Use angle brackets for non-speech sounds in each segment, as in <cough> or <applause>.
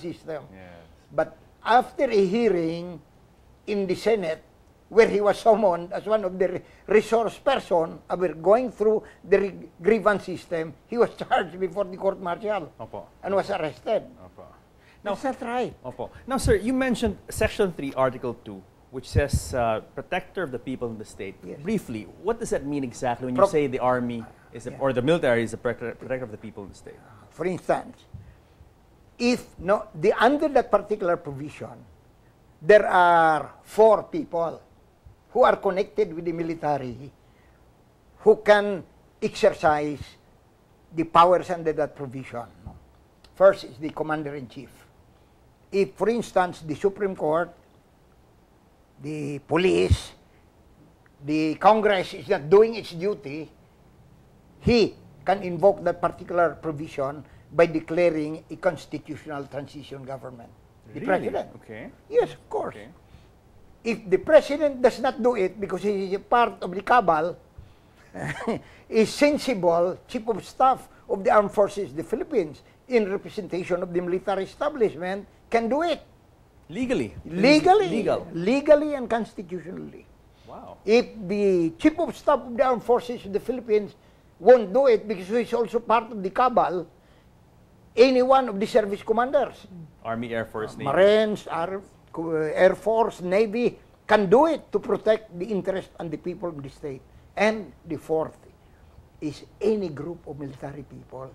system. Yes. But after a hearing in the Senate, where he was summoned as one of the resource person about going through the grievance system, he was <laughs> charged before the court martial Opo. and was arrested. Opo. Now, That's not right. Opo. Now, sir, you mentioned Section 3, Article 2, which says uh, protector of the people in the state. Yes. Briefly, what does that mean exactly when Pro you say the army is a, yeah. or the military is a protector of the people in the state? For instance, if no, the, under that particular provision, there are four people who are connected with the military who can exercise the powers under that provision. First is the commander-in-chief. If, for instance, the Supreme Court, the police, the Congress is not doing its duty, he can invoke that particular provision by declaring a constitutional transition government. Really? The president. Okay. Yes, of course. Okay. If the president does not do it because he is a part of the cabal, <laughs> a sensible chief of staff of the armed forces of the Philippines in representation of the military establishment can do it. Legally? Legally. Legal. Legally and constitutionally. Wow. If the chief of staff of the armed forces of the Philippines won't do it because he's also part of the cabal, any one of the service commanders. Army, Air Force, Navy. Marines, Ar eh, Air Force, Navy can do it to protect the interest and the people of the state. And the fourth is any group of military people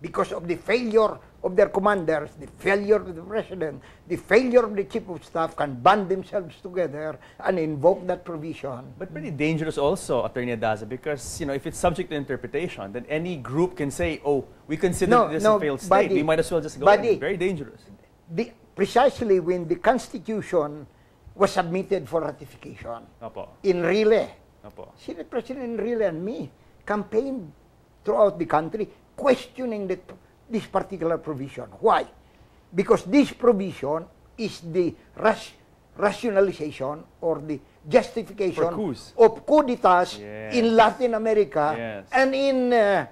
because of the failure of their commanders, the failure of the president, the failure of the chief of staff can band themselves together and invoke that provision. But pretty dangerous also, Attorney Adaza, because you know if it's subject to interpretation, then any group can say, "Oh, we consider no, this no, a failed state. Buddy, we might as well just go." Buddy, Very dangerous. The, precisely when the Constitution was submitted for ratification Opo. in Rile, Opo. Senate President Rile and me campaigned throughout the country questioning the, this particular provision. Why? Because this provision is the ras rationalization or the justification of coup d'etats yes. in Latin America yes. and in uh,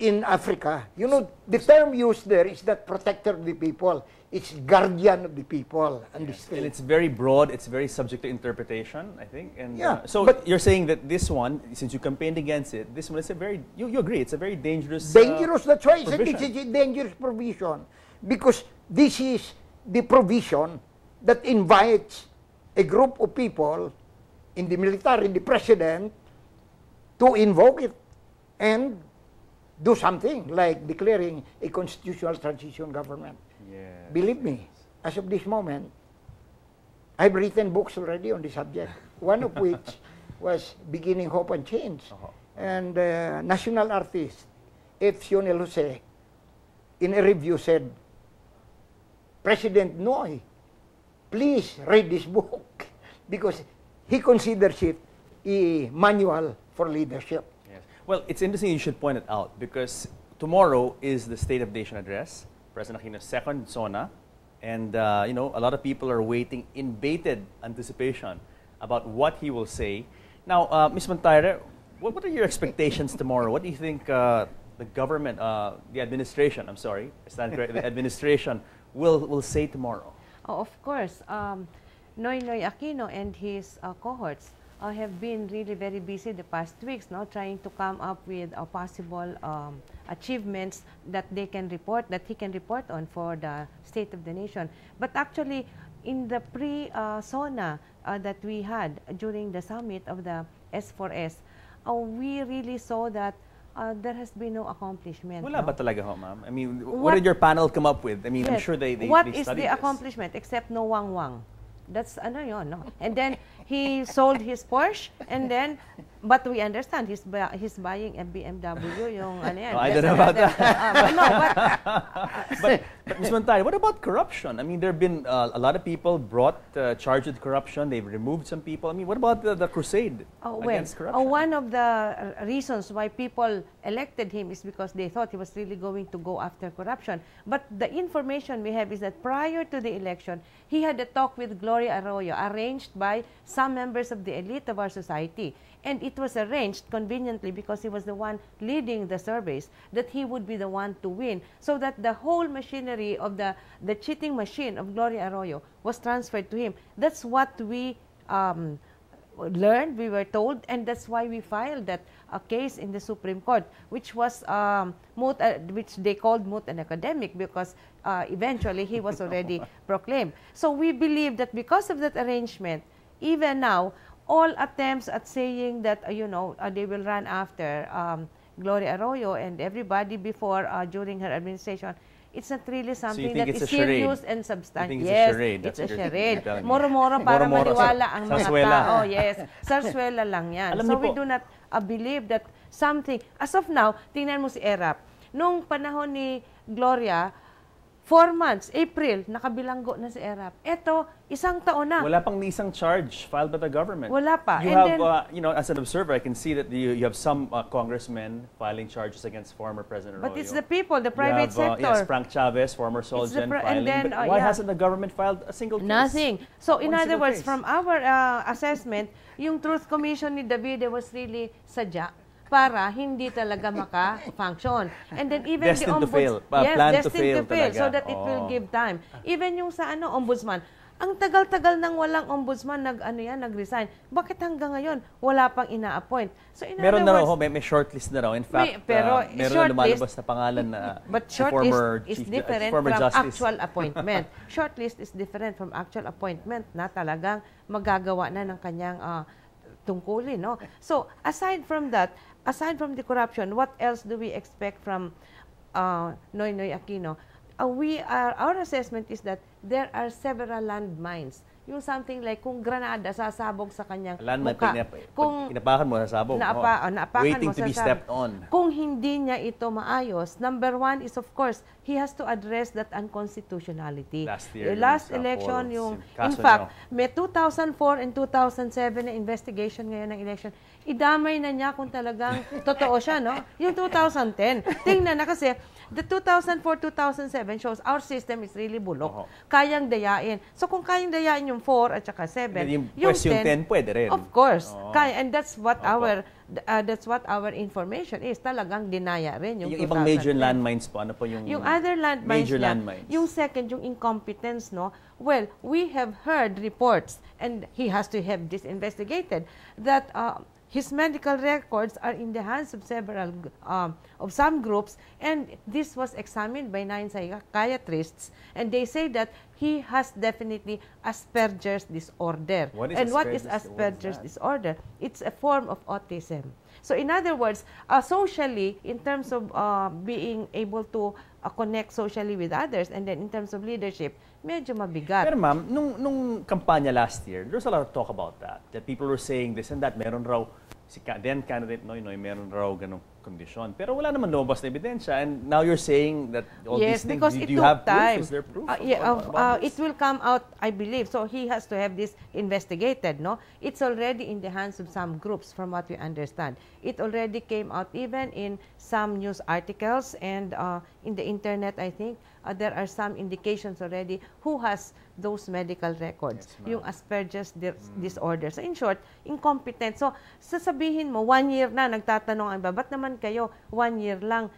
in Africa. You know, the term used there is that protector of the people. It's guardian of the people and yeah. the state. And it's very broad. It's very subject to interpretation, I think. And yeah, uh, so but you're saying that this one, since you campaigned against it, this one is a very. You, you agree? It's a very dangerous. Uh, dangerous. Uh, that's why it's a dangerous provision because this is the provision that invites a group of people in the military, the president, to invoke it and do something like declaring a constitutional transition government. Yes, Believe me, as of this moment, I've written books already on the subject, <laughs> one of which was Beginning Hope and Change. Uh -huh. And uh, national artist F. Sionel Jose, in a review, said, President Noy, please read this book <laughs> because he considers it a manual for leadership. Well, it's interesting you should point it out because tomorrow is the State of Nation Address, President Aquino's second SONA, and uh, you know a lot of people are waiting in bated anticipation about what he will say. Now, uh, Ms. Montaire, what, what, are your expectations tomorrow? What do you think uh, the government, uh, the administration, I'm sorry, is that correct? the administration will, will say tomorrow? Oh, of course. Um, Noy Noy Aquino and his uh, cohorts I have been really very busy the past weeks, no, trying to come up with a possible um, achievements that they can report, that he can report on for the state of the nation. But actually, in the pre-SONA uh, uh, that we had during the summit of the S4S, uh, we really saw that uh, there has been no accomplishment. Wala no? ba talaga ho, ma'am? I mean, what, what did your panel come up with? I mean, yes. I'm sure they, they, what they is the this. accomplishment except no wang-wang? That's, uh, no, you're not. And then he sold his Porsche and then but we understand he's bu he's buying a BMW yung <laughs> ano yan. Oh, I don't know about that. but <laughs> ah, no, but, <laughs> but, but Ms. what about corruption? I mean, there have been uh, a lot of people brought uh, charged with corruption. They've removed some people. I mean, what about the, the crusade oh, against well, corruption? Oh, one of the uh, reasons why people elected him is because they thought he was really going to go after corruption. But the information we have is that prior to the election, he had a talk with Gloria Arroyo, arranged by some members of the elite of our society. And it was arranged conveniently because he was the one leading the surveys that he would be the one to win so that the whole machinery of the, the cheating machine of Gloria Arroyo was transferred to him. That's what we um, learned, we were told, and that's why we filed that a uh, case in the Supreme Court, which was um, moot, uh, which they called moot and academic because uh, eventually he was already <laughs> proclaimed. So we believe that because of that arrangement, even now, all attempts at saying that, uh, you know, uh, they will run after um, Gloria Arroyo and everybody before, uh, during her administration, it's not really something so that is serious and substantial. yes, it's a charade. Moro-moro para Moro -moro maniwala ang mga sarsuela. tao. Oh, yes, sarsuela lang yan. Alam so we po. do not uh, believe that something. As of now, tingnan mo si Erap. Nung panahon ni Gloria, Four months, April, nakabilanggo na si ERAP. Ito, isang taon na. Wala pang ni isang charge filed by the government. Wala pa. You And have, then, uh, you know, as an observer, I can see that you, you have some uh, congressmen filing charges against former President Arroyo. But it's the people, the private have, sector. Uh, yes, Frank Chavez, former Solgen filing. then, uh, why yeah. hasn't the government filed a single case? Nothing. So, in One other words, case. from our uh, assessment, yung Truth Commission ni David was really sadya para hindi talaga maka-function. And then even destined the ombudsman, to fail. Uh, yes, plan destined to fail, to fail so that oh. it will oh. give time. Even yung sa ano ombudsman, ang tagal-tagal nang walang ombudsman nag ano yan, nag-resign. Bakit hanggang ngayon wala pang ina-appoint? So in meron other words, na raw, may, may shortlist na raw. In fact, may, pero, uh, meron na lumalabas na pangalan na uh, but shortlist former is chief, different uh, former from justice. actual appointment. <laughs> shortlist is different from actual appointment na talagang magagawa na ng kanyang uh, tungkulin, no? So aside from that, aside from the corruption, what else do we expect from uh, Noy Noy Aquino? Uh, we are, our assessment is that there are several landmines yung something like, kung granada, sasabog sa kanyang Alan, mukha. Pinap- kung inapakan mo, sasabog. Naapa, oh. Ah, naapakan Waiting mo, ano, to sasabog. be stepped on. Kung hindi niya ito maayos, number one is, of course, he has to address that unconstitutionality. Last year. Eh, yung last election, yung in fact, nyo. may 2004 and 2007 na investigation ngayon ng election, idamay na niya kung talagang <laughs> totoo siya, no? Yung 2010. Tingnan na kasi, the 2004-2007 shows our system is really bulok. Uh-huh. Kayang dayain. So kung kayang dayain yung yung 4 at saka 7. Yung, yung, pwes, 10, 10 pwede rin. Of course. Oh. Kaya, and that's what Opo. our uh, that's what our information is. Talagang dinaya rin yung Yung ibang major landmines po, ano po yung Yung other landmines, major niya, yung second, yung incompetence, no? Well, we have heard reports and he has to have this investigated that uh, His medical records are in the hands of several um, of some groups, and this was examined by nine psychiatrists, and they say that he has definitely Asperger's disorder. What and Asperger's what is Asperger's what is disorder? It's a form of autism. So in other words, uh, socially, in terms of uh, being able to uh, connect socially with others, and then in terms of leadership, medyo mabigat. Pero ma'am, nung, nung kampanya last year, there's a lot of talk about that. That people were saying this and that. Meron raw si then candidate Noy Noy meron raw ganong condition. Pero wala naman lumabas na ebidensya and now you're saying that all yes, these things, do, do you have time. proof? Is there proof? Uh, yeah, of, uh, uh, it will come out, I believe. So he has to have this investigated, no? It's already in the hands of some groups from what we understand. It already came out even in some news articles and uh, in the internet, I think uh, there are some indications already who has those medical records, yes, yung Asperger's di- mm. disorder. So in short, incompetent. So sasabihin mo, one year na, nagtatanong ang iba, ba't naman kayo, one year lang?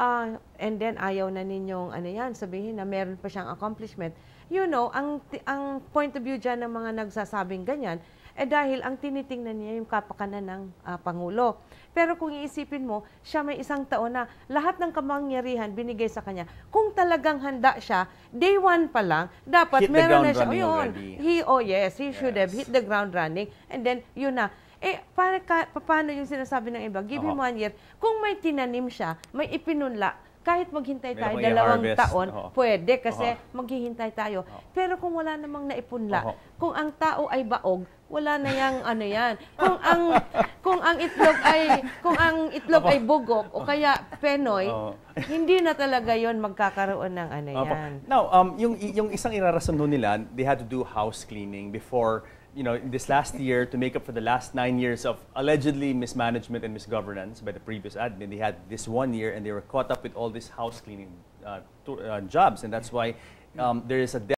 Uh, and then ayaw na ninyong ano yan, sabihin na meron pa siyang accomplishment. You know, ang, ang point of view dyan ng mga nagsasabing ganyan, eh dahil ang tinitingnan niya yung kapakanan ng uh, Pangulo. Pero kung iisipin mo, siya may isang taon na lahat ng kamangyarihan binigay sa kanya. Kung talagang handa siya, day one pa lang, dapat hit meron na siya. Oh, yun. He, oh yes, he yes. should have hit the ground running. And then, yun na. Eh, para ka, paano yung sinasabi ng iba? Give uh-huh. him one year. Kung may tinanim siya, may ipinunla, kahit maghintay tayo Mayroon dalawang harvest. taon, uh-huh. pwede kasi uh-huh. maghihintay tayo. Uh-huh. Pero kung wala namang naipunla, uh-huh. kung ang tao ay baog, wala na yang ano yan. Kung ang kung ang itlog ay kung ang itlog ay bugok o kaya penoy, hindi na talaga 'yon magkakaroon ng ano yan. Now, um yung yung isang irarason nila, they had to do house cleaning before you know, this last year to make up for the last nine years of allegedly mismanagement and misgovernance by the previous admin. They had this one year and they were caught up with all these house cleaning uh, to, uh, jobs. And that's why um, there is a